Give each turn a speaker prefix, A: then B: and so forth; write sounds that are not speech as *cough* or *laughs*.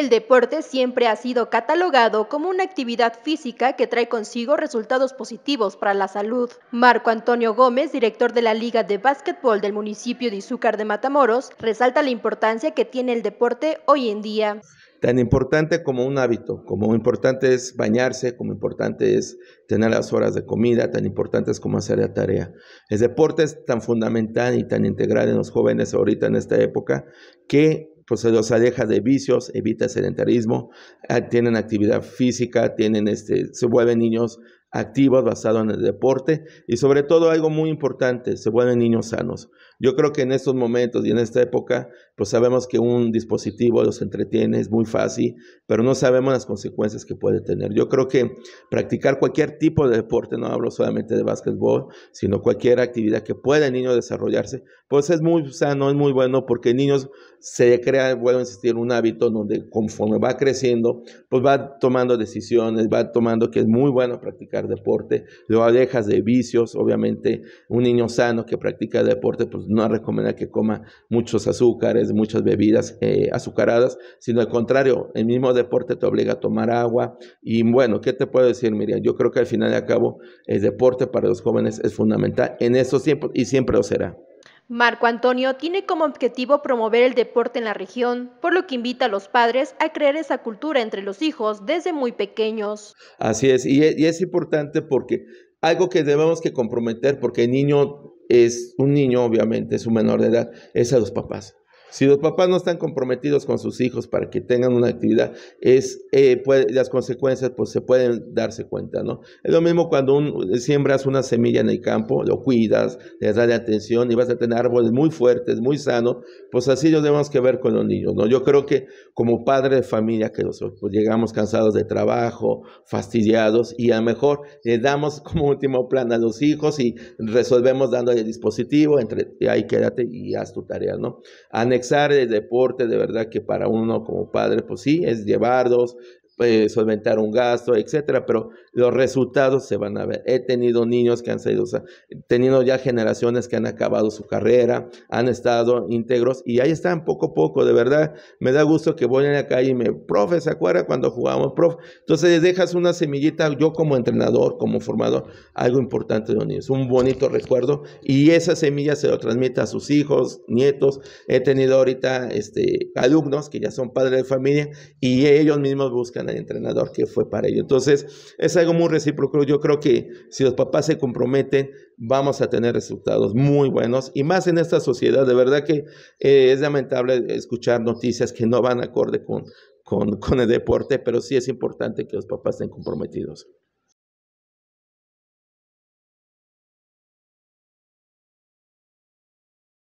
A: El deporte siempre ha sido catalogado como una actividad física que trae consigo resultados positivos para la salud. Marco Antonio Gómez, director de la Liga de Básquetbol del municipio de Izúcar de Matamoros, resalta la importancia que tiene el deporte hoy en día.
B: Tan importante como un hábito, como importante es bañarse, como importante es tener las horas de comida, tan importante es como hacer la tarea. El deporte es tan fundamental y tan integral en los jóvenes ahorita en esta época que pues se los aleja de vicios, evita sedentarismo, ah, tienen actividad física, tienen este, se vuelven niños activos basados en el deporte y sobre todo algo muy importante, se vuelven niños sanos. Yo creo que en estos momentos y en esta época pues sabemos que un dispositivo los entretiene, es muy fácil, pero no sabemos las consecuencias que puede tener. Yo creo que practicar cualquier tipo de deporte, no hablo solamente de básquetbol, sino cualquier actividad que pueda el niño desarrollarse, pues es muy sano, es muy bueno, porque niños se crea, vuelvo a insistir, un hábito donde conforme va creciendo, pues va tomando decisiones, va tomando que es muy bueno practicar deporte, lo alejas de vicios, obviamente un niño sano que practica deporte, pues no recomienda que coma muchos azúcares, muchas bebidas eh, azucaradas, sino al contrario, el mismo deporte te obliga a tomar agua. Y bueno, ¿qué te puedo decir, Miriam? Yo creo que al final de cabo el deporte para los jóvenes es fundamental en estos tiempos y siempre lo será.
A: Marco Antonio tiene como objetivo promover el deporte en la región, por lo que invita a los padres a crear esa cultura entre los hijos desde muy pequeños.
B: Así es, y es, importante porque algo que debemos que comprometer, porque el niño es un niño, obviamente, es un menor de edad, es a los papás. Si los papás no están comprometidos con sus hijos para que tengan una actividad, es, eh, las consecuencias pues, se pueden darse cuenta, ¿no? Es lo mismo cuando siembras una semilla en el campo, lo cuidas, le das atención y vas a tener árboles muy fuertes, muy sanos, pues así lo tenemos que ver con los niños, ¿no? Yo creo que como padre de familia que nosotros pues, llegamos cansados de trabajo, fastidiados, y a lo mejor le damos *laughs* como último plan a los hijos y resolvemos dándole el dispositivo, entre, ahí quédate y haz tu tarea, ¿no? el deporte, de verdad que para uno como padre, pues sí, es dos eh, solventar un gasto, etcétera, pero los resultados se van a ver. He tenido niños que han salido, teniendo ya generaciones que han acabado su carrera, han estado íntegros y ahí están poco a poco, de verdad, me da gusto que voy acá y me, profe, ¿se acuerda cuando jugábamos, profe? Entonces dejas una semillita, yo como entrenador, como formador, algo importante de los niños, un bonito recuerdo y esa semilla se lo transmite a sus hijos, nietos, he tenido ahorita este, alumnos que ya son padres de familia y ellos mismos buscan entrenador que fue para ello. Entonces, es algo muy recíproco. Yo creo que si los papás se comprometen, vamos a tener resultados muy buenos y más en esta sociedad. De verdad que eh, es lamentable escuchar noticias que no van acorde con, con el deporte, pero sí es importante que los papás estén comprometidos.